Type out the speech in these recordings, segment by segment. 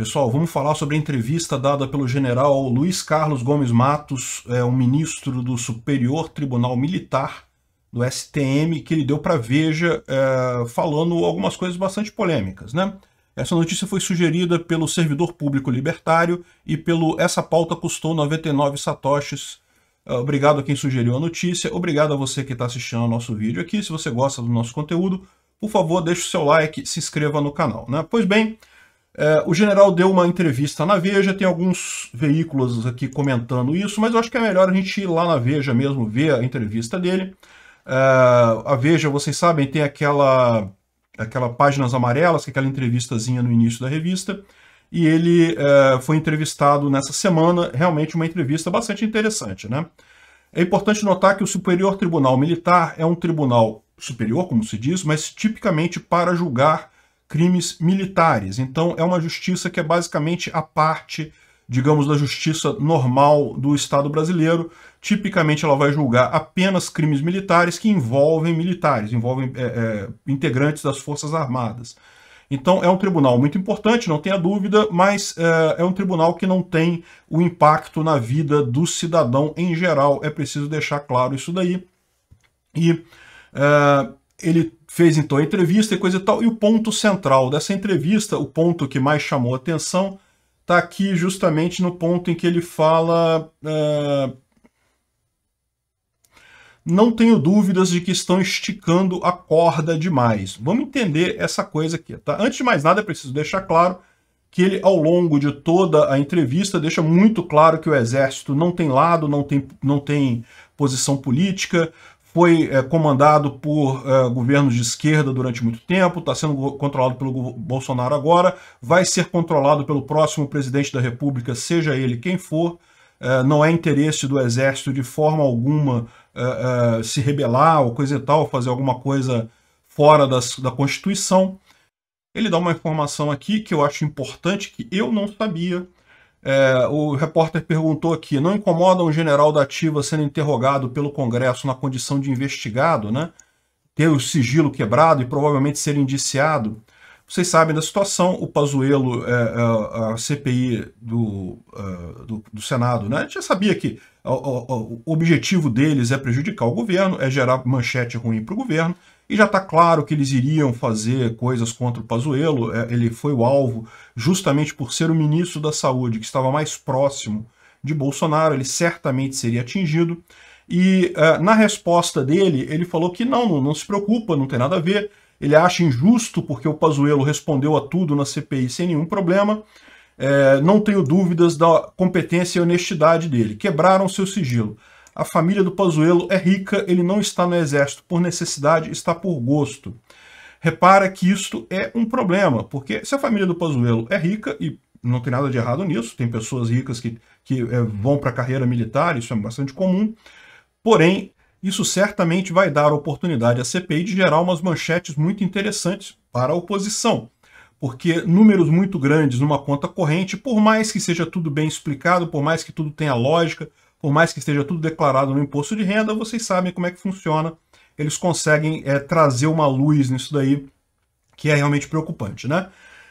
Pessoal, vamos falar sobre a entrevista dada pelo general Luiz Carlos Gomes Matos, é, um ministro do Superior Tribunal Militar do STM, que ele deu para Veja é, falando algumas coisas bastante polêmicas, né? Essa notícia foi sugerida pelo servidor público libertário e pelo Essa Pauta Custou 99 Satoshis. É, obrigado a quem sugeriu a notícia, obrigado a você que está assistindo ao nosso vídeo aqui. Se você gosta do nosso conteúdo, por favor, deixe o seu like, se inscreva no canal. Né? Pois bem, é, o general deu uma entrevista na Veja, tem alguns veículos aqui comentando isso, mas eu acho que é melhor a gente ir lá na Veja mesmo, ver a entrevista dele. É, a Veja, vocês sabem, tem aquela, aquela páginas amarelas, que é aquela entrevistazinha no início da revista, e ele é, foi entrevistado nessa semana, realmente uma entrevista bastante interessante. Né? É importante notar que o Superior Tribunal Militar é um tribunal superior, como se diz, mas tipicamente para julgar crimes militares. Então é uma justiça que é basicamente a parte, digamos, da justiça normal do Estado brasileiro. Tipicamente ela vai julgar apenas crimes militares que envolvem militares, envolvem é, é, integrantes das Forças Armadas. Então é um tribunal muito importante, não tenha dúvida, mas é, é, um tribunal que não tem o impacto na vida do cidadão em geral. É preciso deixar claro isso daí. E é, ele fez então a entrevista e coisa e tal, e o ponto central dessa entrevista, o ponto que mais chamou atenção, está aqui justamente no ponto em que ele fala. Uh, não tenho dúvidas de que estão esticando a corda demais. Vamos entender essa coisa aqui, tá? Antes de mais nada, é preciso deixar claro que ele, ao longo de toda a entrevista, deixa muito claro que o Exército não tem lado, não tem, não tem posição política, foi é, comandado por é, governos de esquerda durante muito tempo, está sendo controlado pelo Bolsonaro agora, vai ser controlado pelo próximo presidente da República, seja ele quem for. É, não é interesse do Exército de forma alguma é, é, se rebelar ou coisa e tal, fazer alguma coisa fora das, da Constituição. Ele dá uma informação aqui que eu acho importante, que eu não sabia, é, o repórter perguntou aqui: não incomoda um general da ativa sendo interrogado pelo Congresso na condição de investigado, né? Ter o sigilo quebrado e provavelmente ser indiciado? Vocês sabem da situação, o Pazuello, é, é a CPI do, é, do, do, Senado, né? A gente já sabia que o, o, o objetivo deles é prejudicar o governo, é gerar manchete ruim para o governo. E já está claro que eles iriam fazer coisas contra o Pazuello, é, ele foi o alvo justamente por ser o ministro da Saúde, que estava mais próximo de Bolsonaro, ele certamente seria atingido. E uh, na resposta dele, ele falou que não, não, não, se preocupa, não tem nada a ver. Ele acha injusto porque o Pazuello respondeu a tudo na CPI sem nenhum problema. É, não tenho dúvidas da competência e honestidade dele. Quebraram seu sigilo. A família do Pazuello é rica, ele não está no exército por necessidade, está por gosto. Repara que isto é um problema, porque se a família do Pazuello é rica, e não tem nada de errado nisso, tem pessoas ricas que, que é, vão para a carreira militar, isso é bastante comum, porém, isso certamente vai dar oportunidade à CPI de gerar umas manchetes muito interessantes para a oposição porque números muito grandes numa conta corrente, por mais que seja tudo bem explicado, por mais que tudo tenha lógica, por mais que esteja tudo declarado no imposto de renda, vocês sabem como é que funciona. Eles conseguem é, trazer uma luz nisso daí, que é realmente preocupante, né?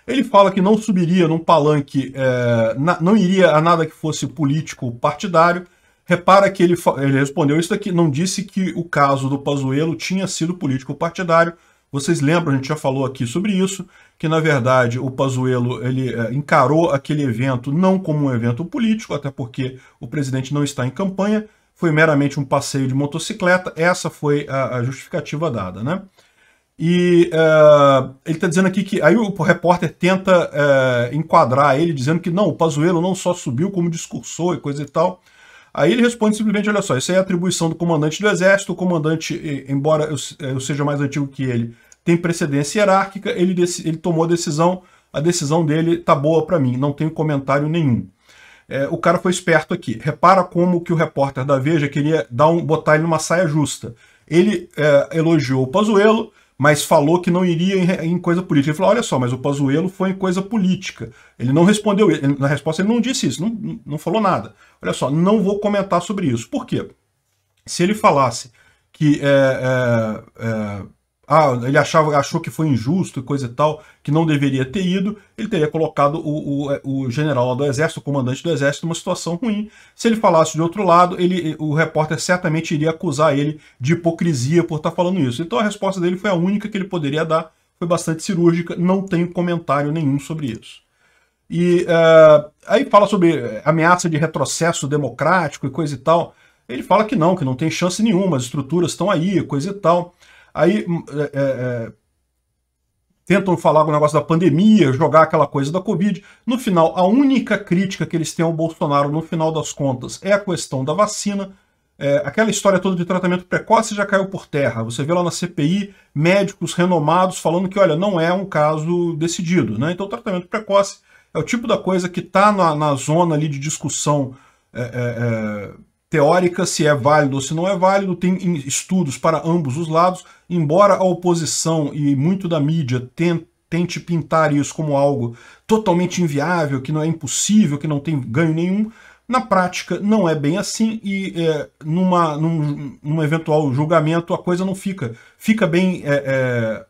Ele fala que não subiria num palanque, é, na, não iria a nada que fosse político partidário. Repara que ele, ele respondeu isso daqui, não disse que o caso do Pazuello tinha sido político partidário, vocês lembram, a gente já falou aqui sobre isso, que na verdade o Pazuello ele eh, encarou aquele evento não como um evento político, até porque o presidente não está em campanha, foi meramente um passeio de motocicleta, essa foi a, a justificativa dada, né? E uh, ele está dizendo aqui que aí o repórter tenta uh, enquadrar ele, dizendo que não, o Pazuello não só subiu, como discursou e coisa e tal. Aí ele responde simplesmente, olha só, isso é atribuição do comandante do exército, o comandante, embora eu, eu seja mais antigo que ele, tem precedência hierárquica, ele, ele tomou a decisão, a decisão dele tá boa para mim, não tenho comentário nenhum. É, o cara foi esperto aqui. Repara como que o repórter da Veja queria dar um, botar ele numa saia justa. Ele é, elogiou o Pazuello, mas falou que não iria em, em, coisa política. Ele falou, olha só, mas o Pazuello foi em coisa política. Ele não respondeu, ele, na resposta ele não disse isso, não, não falou nada. Olha só, não vou comentar sobre isso. Por quê? Se ele falasse que é, é, é, ah, ele achava, achou que foi injusto e coisa e tal, que não deveria ter ido, ele teria colocado o, o, é, o general do exército, o comandante do exército, numa situação ruim. Se ele falasse de outro lado, ele, o repórter certamente iria acusar ele de hipocrisia por estar tá falando isso. Então a resposta dele foi a única que ele poderia dar, foi bastante cirúrgica, não tenho comentário nenhum sobre isso. E uh, aí fala sobre ameaça de retrocesso democrático e coisa e tal. Ele fala que não, que não tem chance nenhuma, as estruturas estão aí, coisa e tal. Aí hum, é, é, é, tentam falar o negócio da pandemia, jogar aquela coisa da Covid. No final, a única crítica que eles têm ao Bolsonaro, no final das contas, é a questão da vacina. É, aquela história toda de tratamento precoce já caiu por terra. Você vê lá na CPI médicos renomados falando que, olha, não é um caso decidido. Né? Então, tratamento precoce é o tipo da coisa que está na, na, zona ali de discussão é, é, é, teórica, se é válido ou se não é válido, tem estudos para ambos os lados, embora a oposição e muito da mídia tente pintar isso como algo totalmente inviável, que não é impossível, que não tem ganho nenhum, na prática, não é bem assim e é, numa, num, num, eventual julgamento a coisa não fica. Fica bem é, é,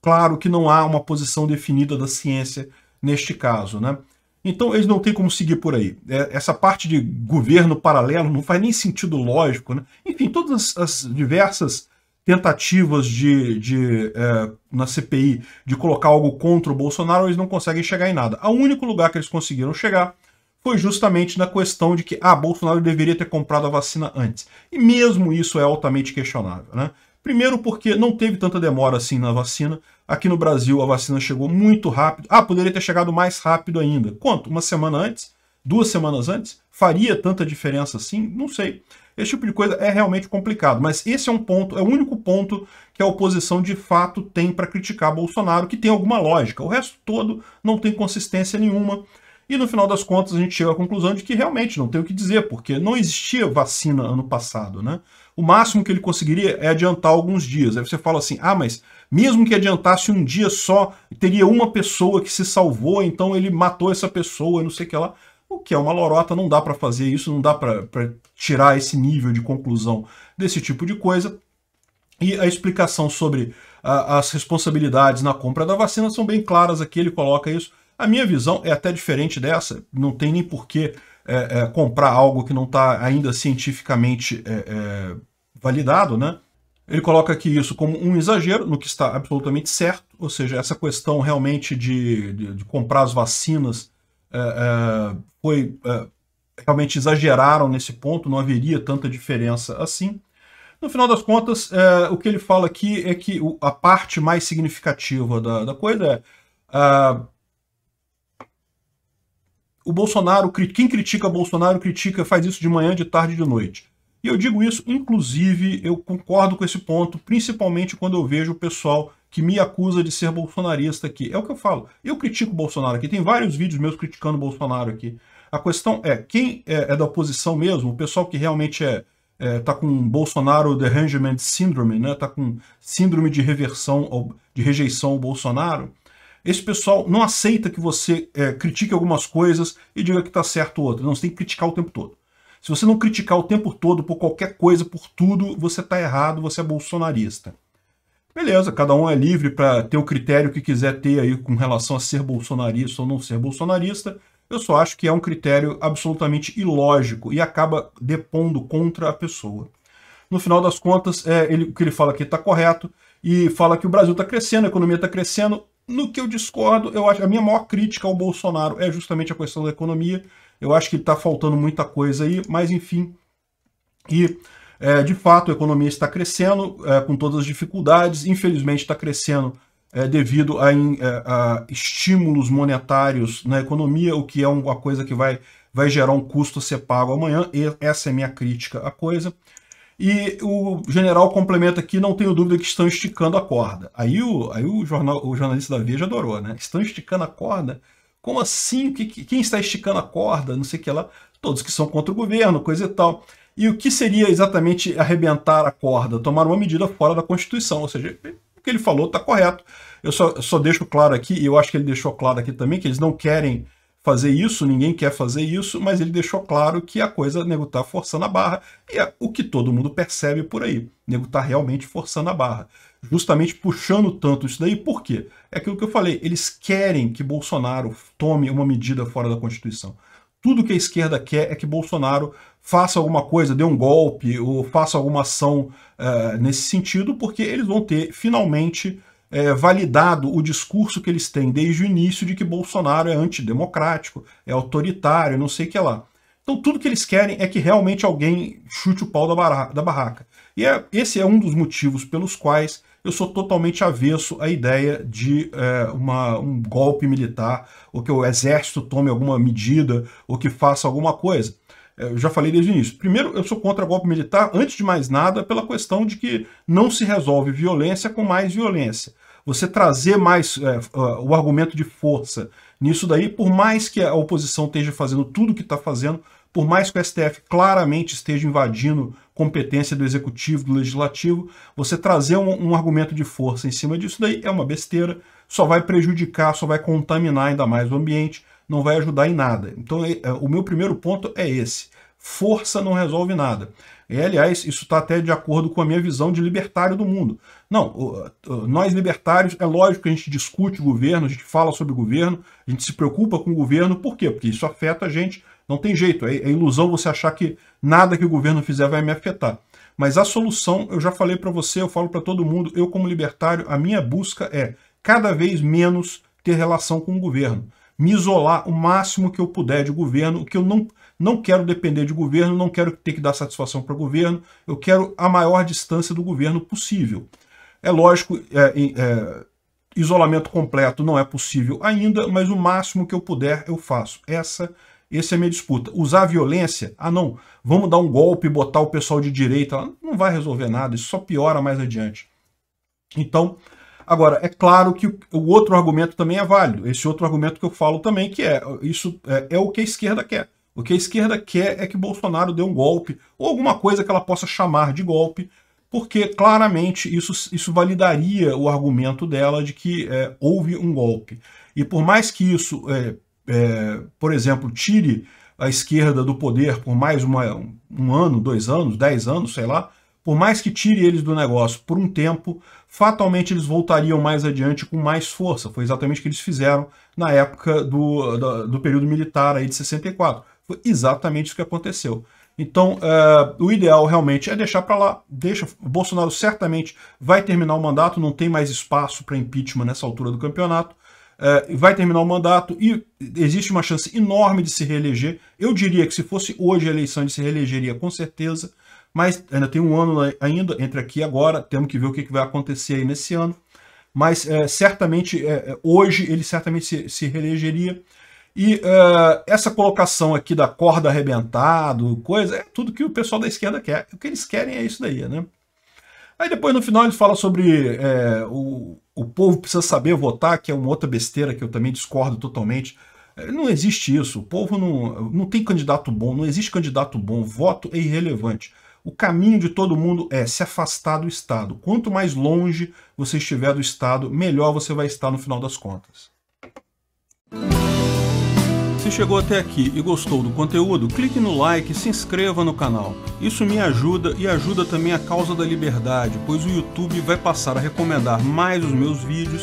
claro que não há uma posição definida da ciência neste caso, né? Então eles não têm como seguir por aí. É, essa parte de governo paralelo não faz nem sentido lógico, né? Enfim, todas as, diversas tentativas de, de é, na CPI de colocar algo contra o Bolsonaro, eles não conseguem chegar em nada. O único lugar que eles conseguiram chegar foi justamente na questão de que ah, Bolsonaro deveria ter comprado a vacina antes. E mesmo isso é altamente questionável, né? Primeiro porque não teve tanta demora assim na vacina. Aqui no Brasil a vacina chegou muito rápido. Ah, poderia ter chegado mais rápido ainda. Quanto? Uma semana antes? Duas semanas antes? Faria tanta diferença assim? Não sei. Esse tipo de coisa é realmente complicado, mas esse é um ponto, é o único ponto que a oposição de fato tem para criticar Bolsonaro, que tem alguma lógica. O resto todo não tem consistência nenhuma. E no final das contas, a gente chega à conclusão de que realmente não tem o que dizer, porque não existia vacina ano passado, né? O máximo que ele conseguiria é adiantar alguns dias. Aí você fala assim: ah, mas mesmo que adiantasse um dia só, teria uma pessoa que se salvou, então ele matou essa pessoa e não sei o que lá. O que é uma lorota, não dá para fazer isso, não dá para tirar esse nível de conclusão desse tipo de coisa. E a explicação sobre a, as responsabilidades na compra da vacina são bem claras aqui, ele coloca isso a minha visão é até diferente dessa, não tem nem porquê é, é, comprar algo que não está ainda cientificamente é, é, validado, né? Ele coloca aqui isso como um exagero, no que está absolutamente certo, ou seja, essa questão realmente de, de, de comprar as vacinas é, é, foi realmente exageraram nesse ponto, não haveria tanta diferença assim. No final das contas, é, o que ele fala aqui é que o, a parte mais significativa da, da coisa é ah, o Bolsonaro, quem critica Bolsonaro, critica, faz isso de manhã, de tarde e de noite. E eu digo isso, inclusive, eu concordo com esse ponto, principalmente quando eu vejo o pessoal que me acusa de ser bolsonarista aqui. É o que eu falo. Eu critico o Bolsonaro aqui, tem vários vídeos meus criticando o Bolsonaro aqui. A questão é, quem é, é da oposição mesmo, o pessoal que realmente é, é, tá com Bolsonaro Derangement Syndrome, né? Tá com síndrome de reversão, de rejeição ao Bolsonaro, esse pessoal não aceita que você é, critique algumas coisas e diga que está certo ou outro. Não, você tem que criticar o tempo todo. Se você não criticar o tempo todo por qualquer coisa, por tudo, você está errado, você é bolsonarista. Beleza, cada um é livre para ter o critério que quiser ter aí com relação a ser bolsonarista ou não ser bolsonarista. Eu só acho que é um critério absolutamente ilógico e acaba depondo contra a pessoa. No final das contas, é, ele, o que ele fala aqui está correto e fala que o Brasil está crescendo, a economia está crescendo, no que eu discordo, eu acho a minha maior crítica ao Bolsonaro é justamente a questão da economia. Eu acho que está faltando muita coisa aí, mas enfim. E é, de fato a economia está crescendo é, com todas as dificuldades. Infelizmente está crescendo é, devido a, é, a, estímulos monetários na economia, o que é uma coisa que vai, vai gerar um custo a ser pago amanhã. E essa é minha crítica à coisa. E o general complementa aqui, não tenho dúvida que estão esticando a corda. Aí o, aí o, jornal, o jornalista da Veja adorou, né? Estão esticando a corda? Como assim? Que, que, quem está esticando a corda? Não sei o que lá. Todos que são contra o governo, coisa e tal. E o que seria exatamente arrebentar a corda? Tomar uma medida fora da Constituição. Ou seja, o que ele falou está correto. Eu só, eu só deixo claro aqui, e eu acho que ele deixou claro aqui também, que eles não querem fazer isso, ninguém quer fazer isso, mas ele deixou claro que a coisa, nego tá forçando a barra, e é o que todo mundo percebe por aí. Nego tá realmente forçando a barra. Justamente puxando tanto isso daí, por quê? É aquilo que eu falei, eles querem que Bolsonaro tome uma medida fora da Constituição. Tudo que a esquerda quer é que Bolsonaro faça alguma coisa, dê um golpe ou faça alguma ação uh, nesse sentido, porque eles vão ter finalmente é, validado o discurso que eles têm desde o início de que Bolsonaro é antidemocrático, é autoritário, não sei o que lá. Então tudo que eles querem é que realmente alguém chute o pau da, barra da barraca. E é, esse é um dos motivos pelos quais eu sou totalmente avesso à ideia de é, uma, um golpe militar, ou que o exército tome alguma medida, ou que faça alguma coisa. É, eu já falei desde o início. Primeiro, eu sou contra golpe militar, antes de mais nada, pela questão de que não se resolve violência com mais violência. Você trazer mais é, é o argumento de força nisso daí, por mais que a oposição esteja fazendo tudo o que está fazendo, por mais que o STF claramente esteja invadindo competência do executivo, do legislativo, você trazer um, um, argumento de força em cima disso daí é uma besteira, só vai prejudicar, só vai contaminar ainda mais o ambiente não vai ajudar em nada. Então, é, é, o meu primeiro ponto é esse. Força não resolve nada. E, aliás, isso está até de acordo com a minha visão de libertário do mundo. Não, nós libertários, é lógico que a gente discute o governo, a gente fala sobre o governo, a gente se preocupa com o governo, por quê? Porque isso afeta a gente, não tem jeito, é, é ilusão você achar que nada que o governo fizer vai me afetar. Mas a solução, eu já falei para você, eu falo para todo mundo, eu como libertário, a minha busca é cada vez menos ter relação com o governo me isolar o máximo que eu puder de governo, que eu não, não quero depender de governo, não quero ter que dar satisfação para o governo, eu quero a maior distância do governo possível. É lógico, é, é, isolamento completo não é possível ainda, mas o máximo que eu puder eu faço. Essa essa é a minha disputa. Usar violência, ah não, vamos dar um golpe e botar o pessoal de direita, não vai resolver nada, isso só piora mais adiante. Então, Agora, é claro que o outro argumento também é válido. Esse outro argumento que eu falo também, que é isso é, é o que a esquerda quer. O que a esquerda quer é que Bolsonaro dê um golpe, ou alguma coisa que ela possa chamar de golpe, porque claramente isso, isso validaria o argumento dela de que é, houve um golpe. E por mais que isso, é, é, por exemplo, tire a esquerda do poder por mais uma, um ano, dois anos, dez anos, sei lá, por mais que tire eles do negócio por um tempo, fatalmente eles voltariam mais adiante com mais força. Foi exatamente o que eles fizeram na época do, do, do período militar aí de 64. Foi exatamente isso que aconteceu. Então, uh, o ideal realmente é deixar para lá. Deixa, Bolsonaro certamente vai terminar o mandato, não tem mais espaço para impeachment nessa altura do campeonato. Uh, vai terminar o mandato e existe uma chance enorme de se reeleger. Eu diria que se fosse hoje a eleição, ele se reelegeria com certeza. Mas ainda tem um ano ainda, entre aqui e agora, temos que ver o que, vai acontecer aí nesse ano. Mas é, certamente, é, é hoje, ele certamente se, se reelegeria. E uh, essa colocação aqui da corda arrebentado, coisa, é tudo que o pessoal da esquerda quer. O que eles querem é isso daí, né? Aí depois no final ele fala sobre é, o, o povo precisa saber votar, que é uma outra besteira que eu também discordo totalmente. É, não existe isso. O povo não, não tem candidato bom, não existe candidato bom. Voto é irrelevante. O caminho de todo mundo é se afastar do Estado. Quanto mais longe você estiver do Estado, melhor você vai estar no final das contas. Se chegou até aqui e gostou do conteúdo, clique no like e se inscreva no canal. Isso me ajuda e ajuda também a causa da liberdade, pois o YouTube vai passar a recomendar mais os meus vídeos